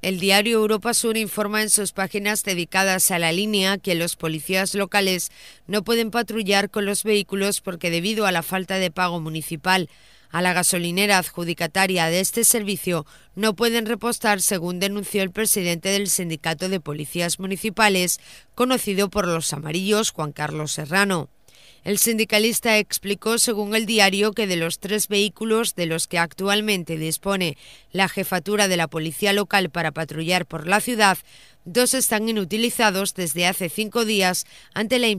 El diario Europa Sur informa en sus páginas dedicadas a la línea que los policías locales no pueden patrullar con los vehículos porque debido a la falta de pago municipal a la gasolinera adjudicataria de este servicio no pueden repostar, según denunció el presidente del Sindicato de Policías Municipales, conocido por los amarillos, Juan Carlos Serrano. El sindicalista explicó, según el diario, que de los tres vehículos de los que actualmente dispone la jefatura de la policía local para patrullar por la ciudad, dos están inutilizados desde hace cinco días ante la